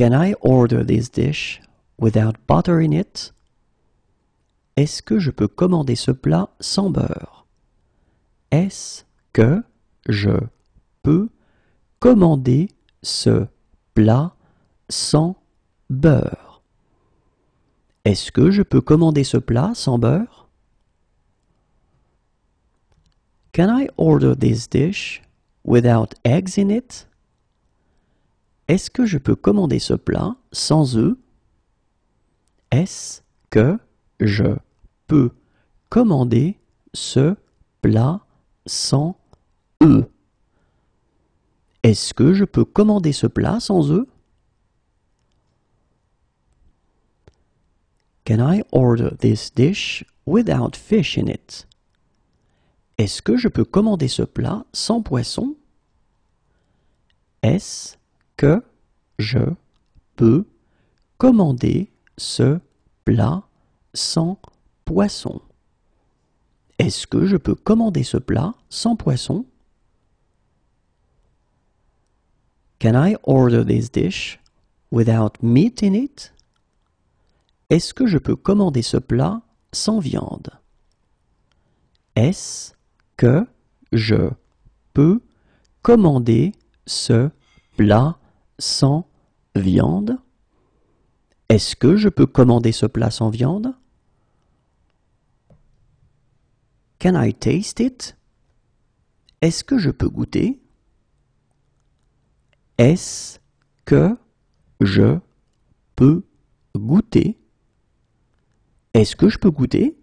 Can I order this dish without butter in it? Est-ce que je peux commander ce plat sans beurre? Est-ce que je peux commander ce plat sans beurre? Est-ce que je peux commander ce plat sans beurre? Can I order this dish without eggs in it? Est-ce que je peux commander ce plat sans œufs Est-ce que je peux commander ce plat sans œufs Est-ce que je peux commander ce plat sans œufs Can I order this dish without fish in it Est-ce que je peux commander ce plat sans poisson Est-ce que je peux commander ce plat sans poisson Est-ce que je peux commander ce plat sans poisson Can I order this dish without meat in it? Est-ce que je peux commander ce plat sans viande? Est-ce que je peux commander ce plat sans viande Est-ce que je peux commander ce plat sans viande Can I taste it Est-ce que je peux goûter Est-ce que je peux goûter Est-ce que je peux goûter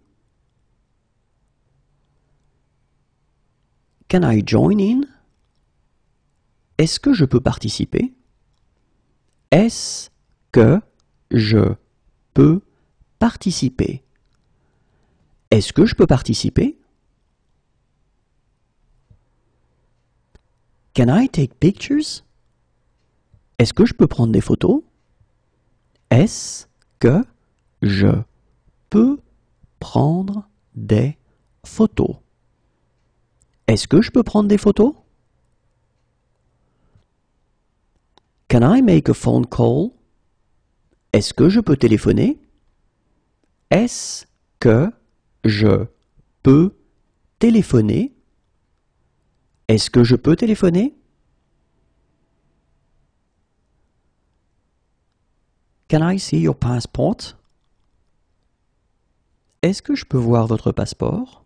Can I join in Est-ce que je peux participer est-ce que je peux participer Est-ce que je peux participer Can I take pictures Est-ce que je peux prendre des photos Est-ce que je peux prendre des photos Est-ce que je peux prendre des photos Can I make a phone call? Est-ce que je peux téléphoner? Est-ce que je peux téléphoner? Est-ce que je peux téléphoner? Can I see your passport? Est-ce que je peux voir votre passeport?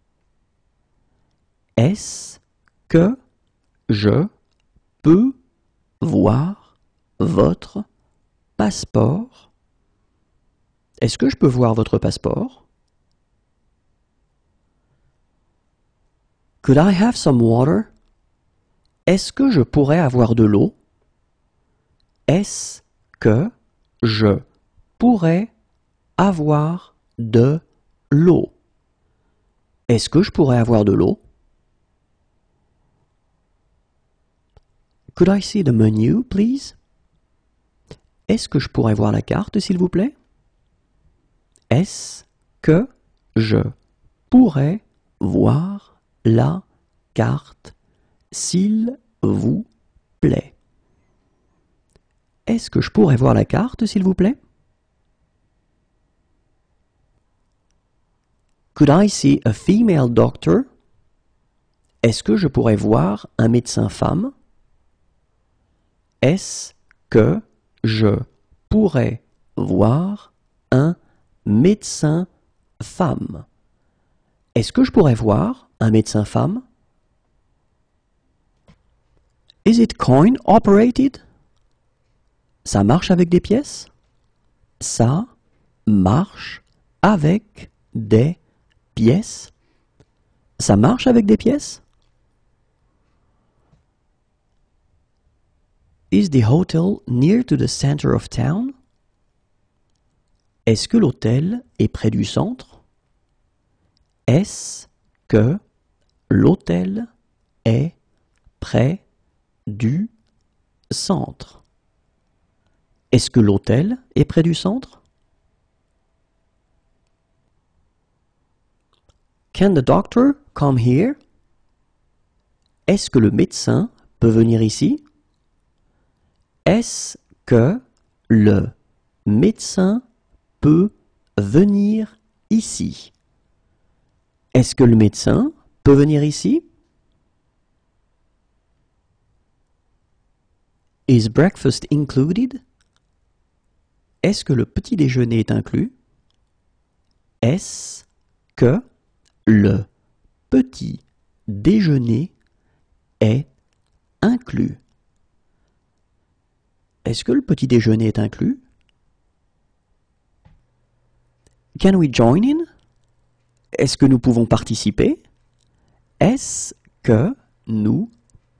Est-ce que je peux voir votre passeport. Est-ce que je peux voir votre passeport? Could I have some water? Est-ce que je pourrais avoir de l'eau? Est-ce que je pourrais avoir de l'eau? Est-ce que je pourrais avoir de l'eau? Could I see the menu, please? Est-ce que je pourrais voir la carte, s'il vous plaît Est-ce que je pourrais voir la carte, s'il vous plaît Est-ce que je pourrais voir la carte, s'il vous plaît Could I see a female doctor? Est-ce que je pourrais voir un médecin femme? Est-ce que je pourrais voir un médecin femme. Est-ce que je pourrais voir un médecin femme? Is it coin operated? Ça marche avec des pièces? Ça marche avec des pièces? Ça marche avec des pièces? Is the hotel near to the center of town? Est-ce que l'hôtel est près du centre? Est-ce que l'hôtel est près du centre? Est-ce que l'hôtel est près du centre? Can the doctor come here? Est-ce que le médecin peut venir ici? Est-ce que le médecin peut venir ici Est-ce que le médecin peut venir ici Is breakfast included Est-ce que le petit déjeuner est inclus Est-ce que le petit déjeuner est inclus est-ce que le petit déjeuner est inclus? Can we join in? Est-ce que nous pouvons participer? Est-ce que nous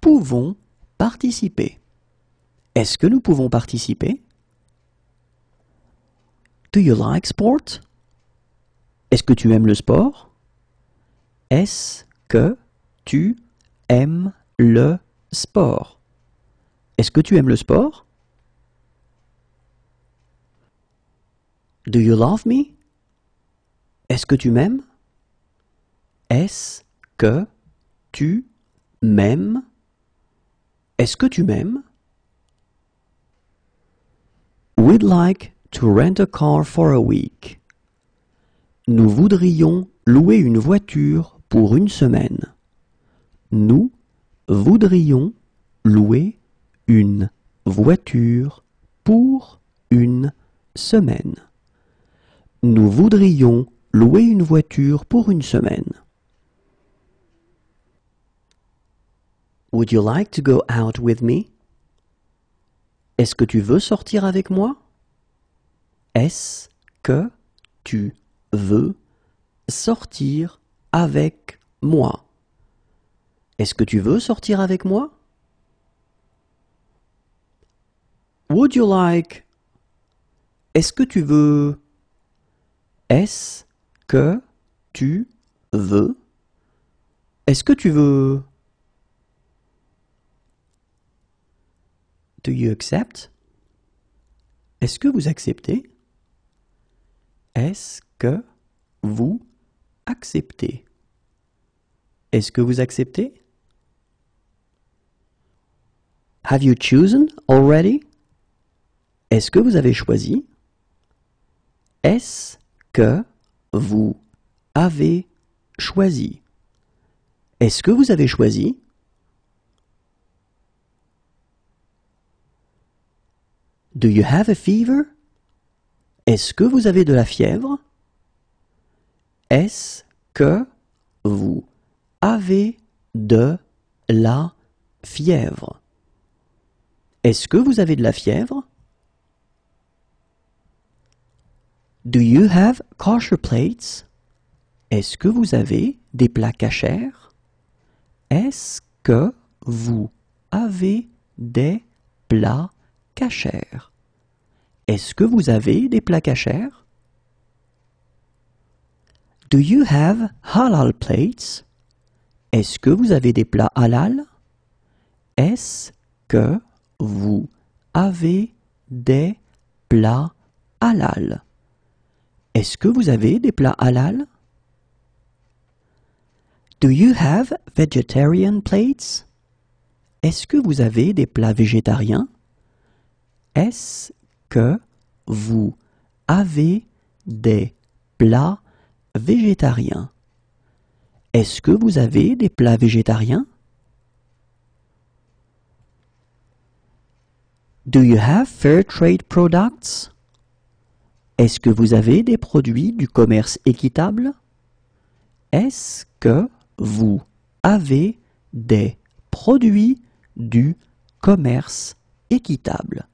pouvons participer? Est-ce que nous pouvons participer? Do you like sport? Est-ce que tu aimes le sport? Est-ce que tu aimes le sport? Est-ce que tu aimes le sport? Do you love me? Est-ce que tu m'aimes? Est-ce que tu m'aimes? Est-ce que tu m'aimes? We'd like to rent a car for a week. Nous voudrions louer une voiture pour une semaine. Nous voudrions louer une voiture pour une semaine. Nous voudrions louer une voiture pour une semaine. Would you like to go out with me? Est-ce que tu veux sortir avec moi? Est-ce que tu veux sortir avec moi? Est-ce que tu veux sortir avec moi? Would you like? Est-ce que tu veux est-ce que tu veux Est-ce que tu veux Do you accept Est-ce que vous acceptez Est-ce que vous acceptez Est-ce que vous acceptez Have you chosen already Est-ce que vous avez choisi Est-ce que vous avez choisi Est-ce que vous avez choisi Do you have a fever Est-ce que vous avez de la fièvre Est-ce que vous avez de la fièvre Est-ce que vous avez de la fièvre Do you have kosher plates? Est-ce que vous avez des plats cachers? Est-ce que vous avez des plats cachers? Est-ce que vous avez des plats Do you have halal plates? Est-ce que vous avez des plats halal? Est-ce que vous avez des plats halal? Est-ce que vous avez des plats halal? Do you have vegetarian plates? Est-ce que vous avez des plats végétariens? Est-ce que vous avez des plats végétariens? Est-ce que vous avez des plats végétariens? Do you have fair trade products? Est-ce que vous avez des produits du commerce équitable Est-ce que vous avez des produits du commerce équitable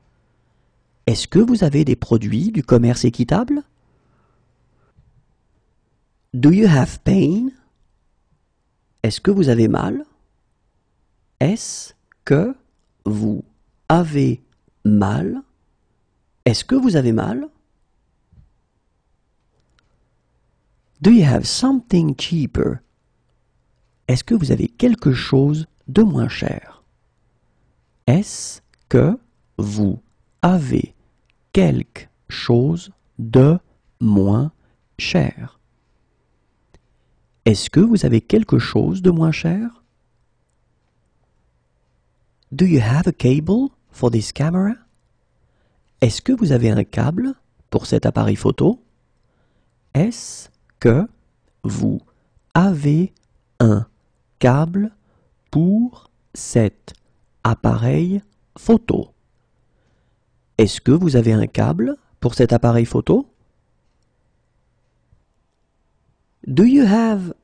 Est-ce que vous avez des produits du commerce équitable Do you have pain Est-ce que vous avez mal Est-ce que vous avez mal Est-ce que vous avez mal Do you have something cheaper? Est-ce que vous avez quelque chose de moins cher? Est-ce que vous avez quelque chose de moins cher? Est-ce que vous avez quelque chose de moins cher? Do you have a cable for this camera? Est-ce que vous avez un câble pour cet appareil photo? Est-ce que vous avez un câble pour cet appareil photo. Est-ce que vous avez un câble pour cet appareil photo? Do you have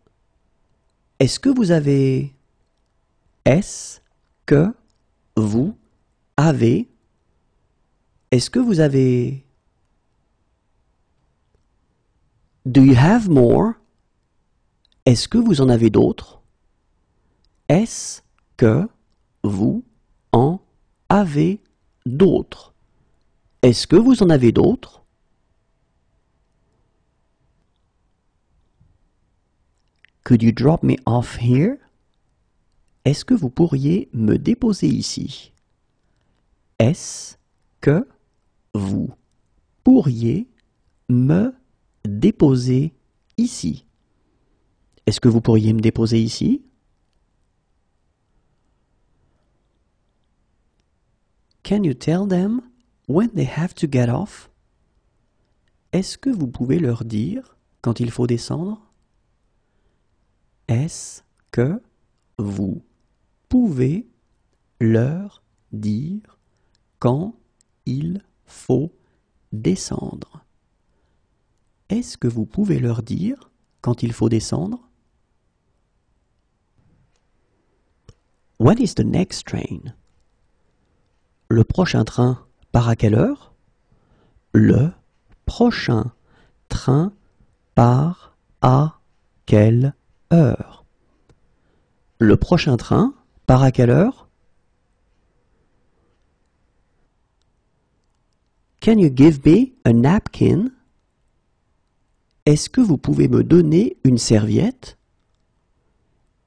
Est-ce que vous avez Est-ce que vous avez Est-ce que vous avez Do you have more? Est-ce que vous en avez d'autres? Est-ce que vous en avez d'autres? Est-ce que vous en avez d'autres? Could you drop me off here? Est-ce que vous pourriez me déposer ici? Est-ce que vous pourriez me déposer ici. Est-ce que vous pourriez me déposer ici Can you tell them when they have to get off Est-ce que vous pouvez leur dire quand il faut descendre Est-ce que vous pouvez leur dire quand il faut descendre est-ce que vous pouvez leur dire quand il faut descendre What is the next train Le prochain train part à quelle heure Le prochain train part à quelle heure Le prochain train part à quelle heure Can you give me a napkin est-ce que vous pouvez me donner une serviette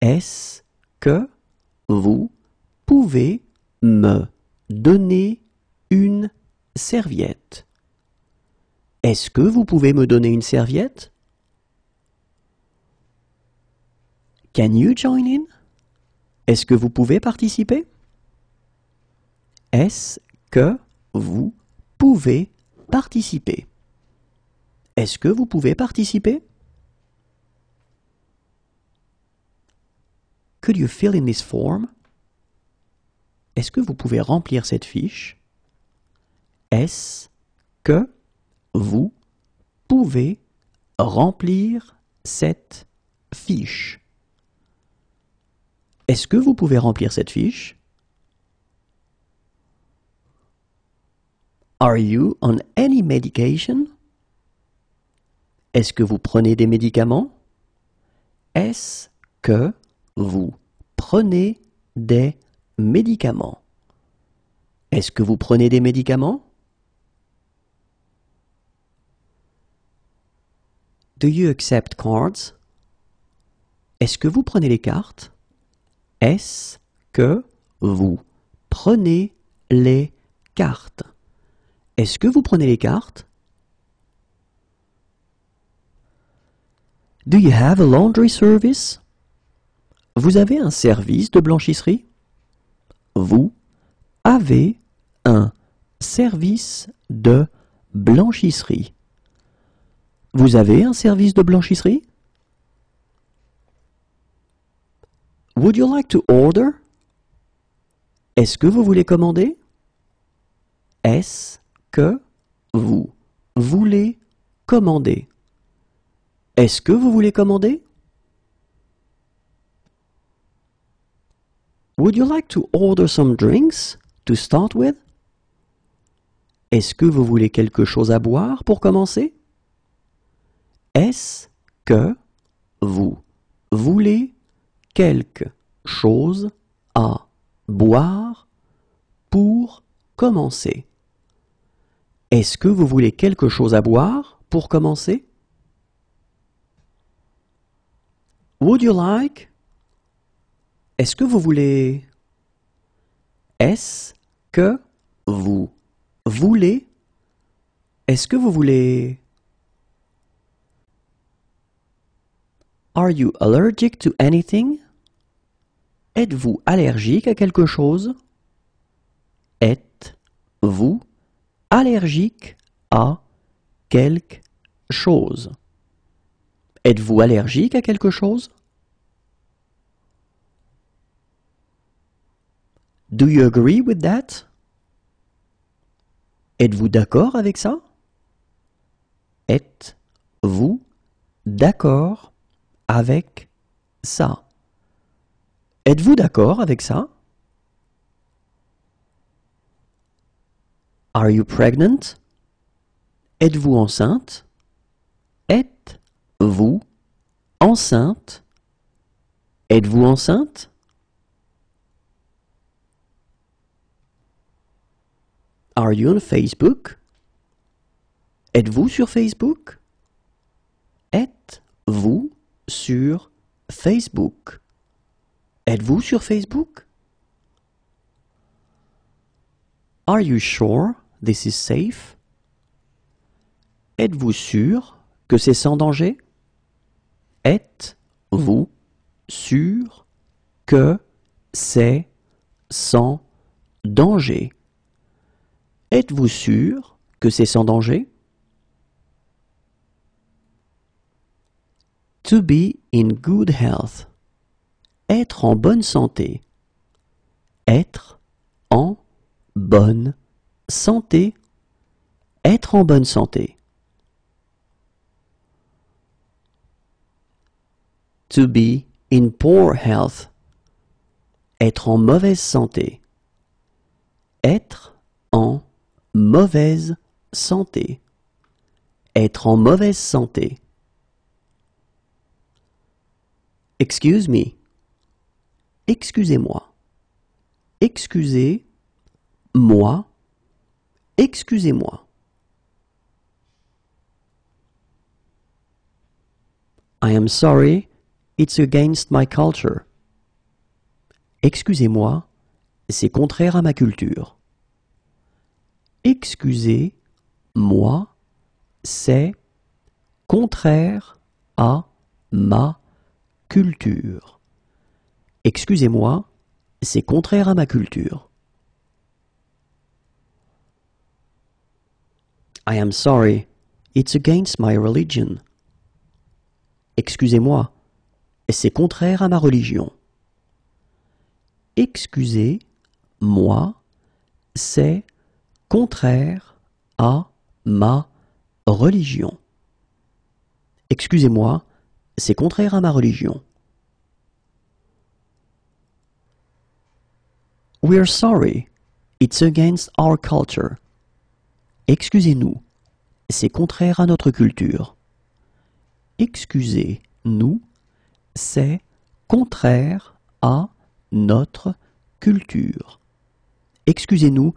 Est-ce que vous pouvez me donner une serviette Est-ce que vous pouvez me donner une serviette Can you join in Est-ce que vous pouvez participer Est-ce que vous pouvez participer est-ce que vous pouvez participer? Could you fill in this form? Est-ce que vous pouvez remplir cette fiche? Est-ce que vous pouvez remplir cette fiche? Est-ce que vous pouvez remplir cette fiche? Are you on any medication? Est-ce que vous prenez des médicaments Est-ce que vous prenez des médicaments Est-ce que vous prenez des médicaments Do you accept cards Est-ce que vous prenez les cartes Est-ce que vous prenez les cartes Est-ce que vous prenez les cartes Do you have a laundry service? Vous avez un service de blanchisserie? Vous avez un service de blanchisserie. Vous avez un service de blanchisserie? Would you like to order? Est-ce que vous voulez commander? Est-ce que vous voulez commander? Est-ce que vous voulez commander? Would you like to order some drinks to start with? Est-ce que vous voulez quelque chose à boire pour commencer? Est-ce que vous voulez quelque chose à boire pour commencer? Est-ce que vous voulez quelque chose à boire pour commencer? Would you like? Est-ce que vous voulez? Est-ce que vous voulez? Est-ce que vous voulez? Are you allergic to anything? Êtes-vous allergique à quelque chose? Êtes-vous allergique à quelque chose? Êtes-vous allergique à quelque chose? Do you agree with that? Êtes-vous d'accord avec ça? Êtes-vous d'accord avec ça? Êtes-vous d'accord avec ça? Are you pregnant? Êtes-vous enceinte? vous enceinte Êtes-vous enceinte Are you on Facebook Êtes-vous sur Facebook Êtes-vous sur Facebook Êtes-vous sur Facebook Are you sure this is safe Êtes-vous sûr que c'est sans danger Êtes-vous sûr que c'est sans danger Êtes-vous sûr que c'est sans danger To be in good health. Être en bonne santé. Être en bonne santé. Être en bonne santé. To be in poor health. Être en mauvaise santé. Être en mauvaise santé. Être en mauvaise santé. Excuse me. Excusez-moi. Excusez, moi. Excusez-moi. I am sorry. It's against my culture. Excusez-moi, c'est contraire à ma culture. Excusez, moi, c'est contraire à ma culture. Excusez-moi, c'est contraire à ma culture. I am sorry, it's against my religion. Excusez-moi, c'est contraire à ma religion. Excusez, moi, c'est contraire à ma religion. Excusez-moi, c'est contraire à ma religion. We're sorry, it's against our culture. Excusez-nous, c'est contraire à notre culture. Excusez-nous, c'est contraire à notre culture. Excusez-nous,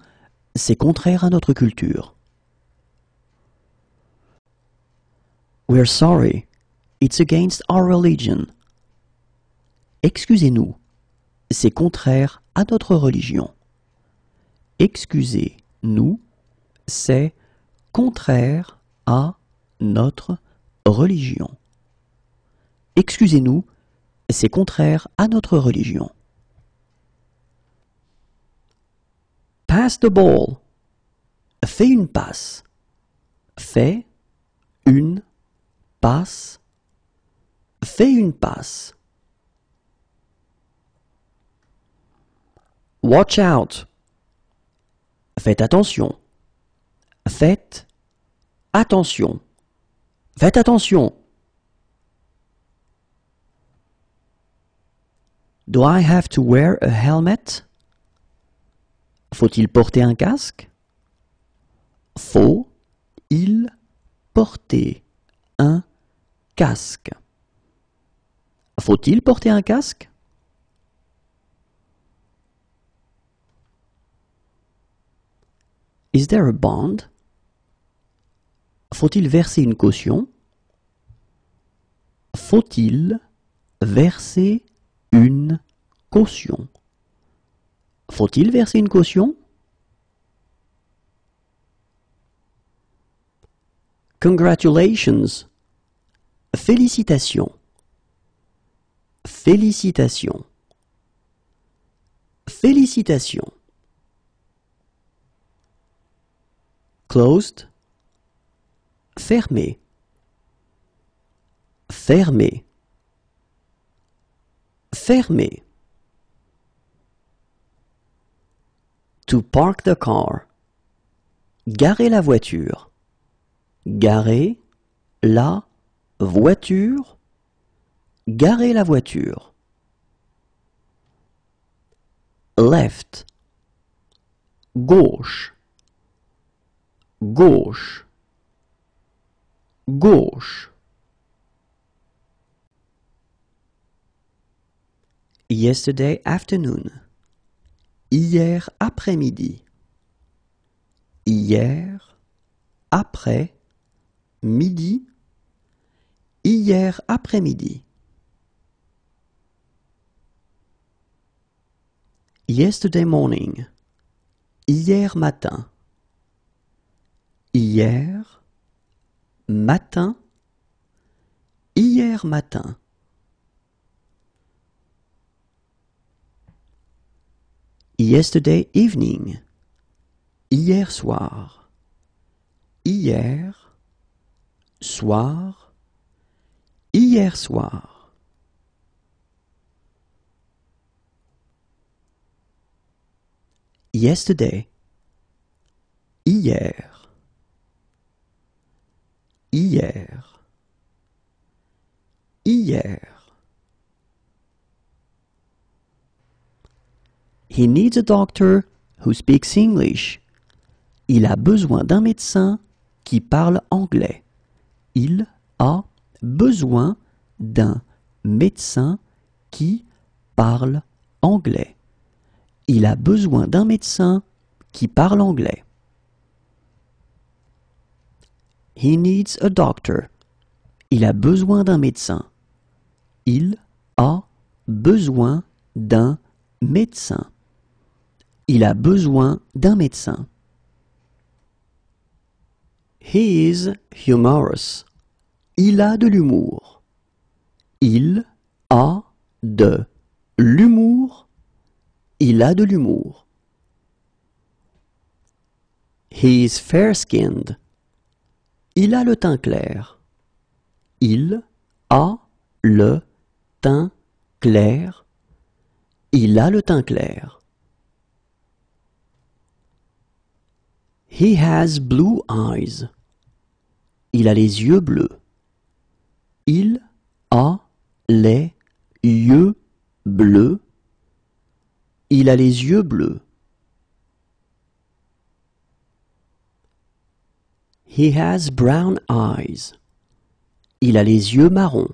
c'est contraire à notre culture. We're sorry, it's against our religion. Excusez-nous, c'est contraire à notre religion. Excusez-nous, c'est contraire à notre religion. Excusez-nous, c'est contraire à notre religion. Pass the ball. Fais une passe. Fais une passe. Fais une passe. Watch out. Faites attention. Faites attention. Faites attention. Do I have to wear a helmet? Faut-il porter un casque? Faut-il porter un casque? Faut-il porter un casque? Is there a bond? Faut-il verser une caution? Faut-il verser une caution. Faut-il verser une caution Congratulations. Félicitations. Félicitations. Félicitations. Closed. Fermé. Fermé fermer. To park the car. Garer la voiture. Garer la voiture. Garer la voiture. Left. Gauche. Gauche. Gauche. Yesterday afternoon. Hier après-midi. Hier après midi. Hier après-midi. Yesterday morning. Hier matin. Hier matin. Hier matin. Yesterday evening. Hier soir. Hier soir. Hier soir. Yesterday. Hier. Hier. Hier. He needs a doctor who speaks English. Il a besoin d'un médecin qui parle anglais. Il a besoin d'un médecin qui parle anglais. Il a besoin d'un médecin qui parle anglais. He needs a doctor. Il a besoin d'un médecin. Il a besoin d'un médecin. Il a besoin d'un médecin. He is humorous. Il a de l'humour. Il a de l'humour. Il a de l'humour. He is fair-skinned. Il a le teint clair. Il a le teint clair. Il a le teint clair. He has blue eyes. Il a les yeux bleus. Il a les yeux bleus. Il a les yeux bleus. He has brown eyes. Il a les yeux marrons.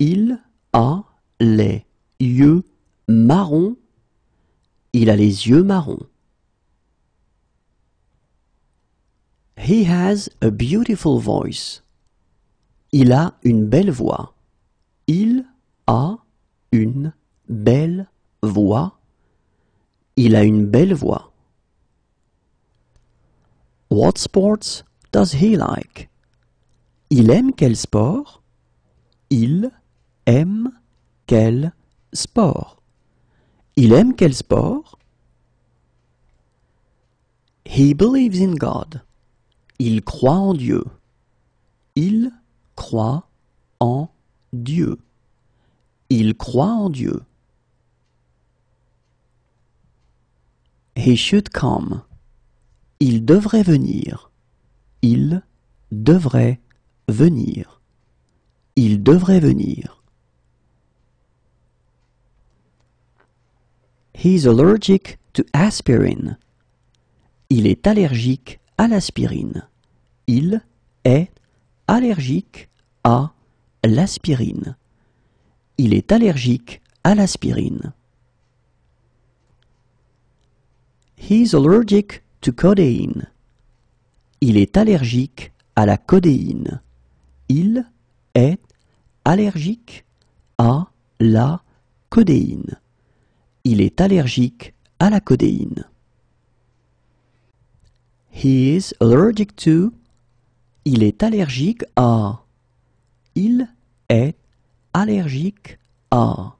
Il a les yeux marrons. Il a les yeux marrons. He has a beautiful voice. Il a une belle voix. Il a une belle voix. Il a une belle voix. What sports does he like? Il aime quel sport? Il aime quel sport? Il aime quel sport? He believes in God. Il croit en Dieu. Il croit en Dieu. Il croit en Dieu. He should Il devrait venir. Il devrait venir. Il devrait venir. He is allergic to aspirin. Il est allergique à l'aspirine. Il est allergique à l'aspirine. Il est allergique à l'aspirine. He's allergic to codeine. Il est allergique à la codéine. Il est allergique à la codéine. Il est allergique à la codéine. He is allergic to. Il est allergique à. Il est allergique à.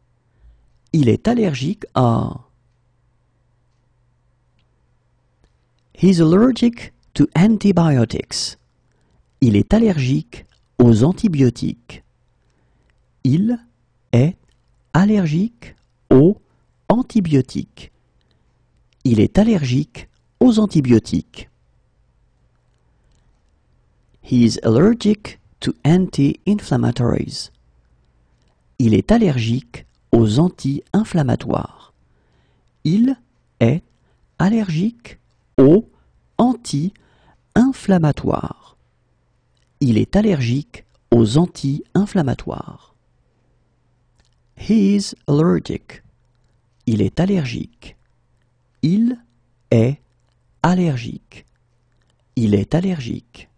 Il est allergique à. He's allergic to antibiotics. Il est allergique aux antibiotiques. Il est allergique aux antibiotiques. Il est allergique aux antibiotiques. He is allergic to anti-inflammatories. Il est allergique aux anti-inflammatoires. Il est allergique aux anti-inflammatoires. Il est allergique aux anti-inflammatoires. He is allergic. Il est allergique. Il est allergique. Il est allergique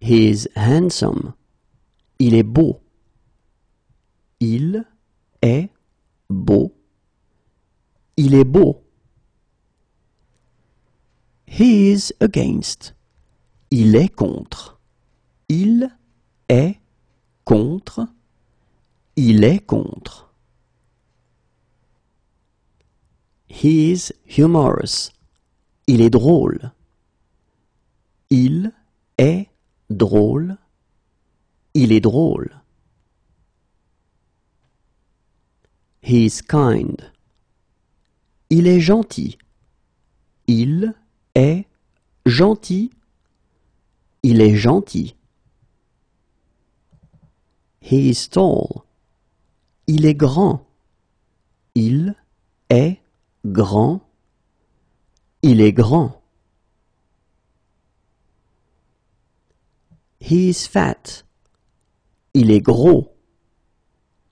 is handsome. Il est beau. Il est beau. Il est beau. He is against. Il est contre. Il est contre. Il est contre. He is humorous. Il est drôle. Il est Drôle, il est drôle. is kind. Il est gentil. Il est gentil. Il est gentil. He is tall. Il est grand. Il est grand. Il est grand. He fat. Il est gros.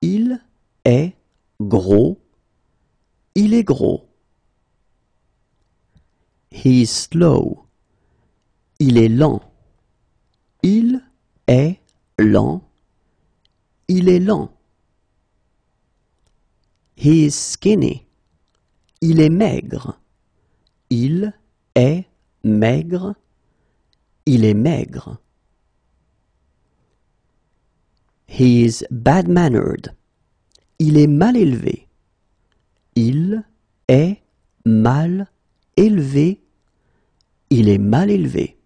Il est gros. Il est gros. He slow. Il est lent. Il est lent. Il est lent. He is skinny. Il est maigre. Il est maigre. Il est maigre. He is bad-mannered. Il est mal élevé. Il est mal élevé. Il est mal élevé.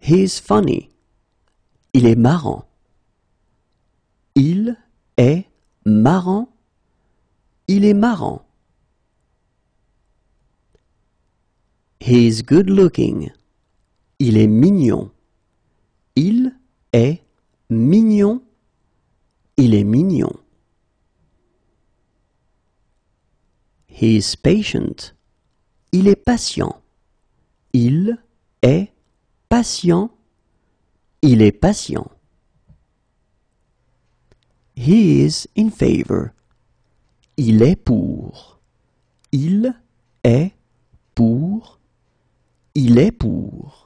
He is funny. Il est marrant. Il est marrant. Il est marrant. He is good looking. Il est mignon est mignon. Il est mignon. He is patient. Il est patient. Il est patient. Il est patient. He is in favor. Il est pour. Il est pour. Il est pour.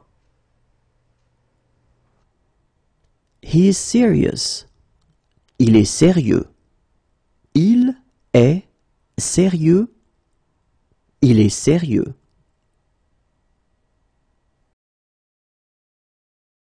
He is serious. Il est sérieux. Il est sérieux. Il est sérieux.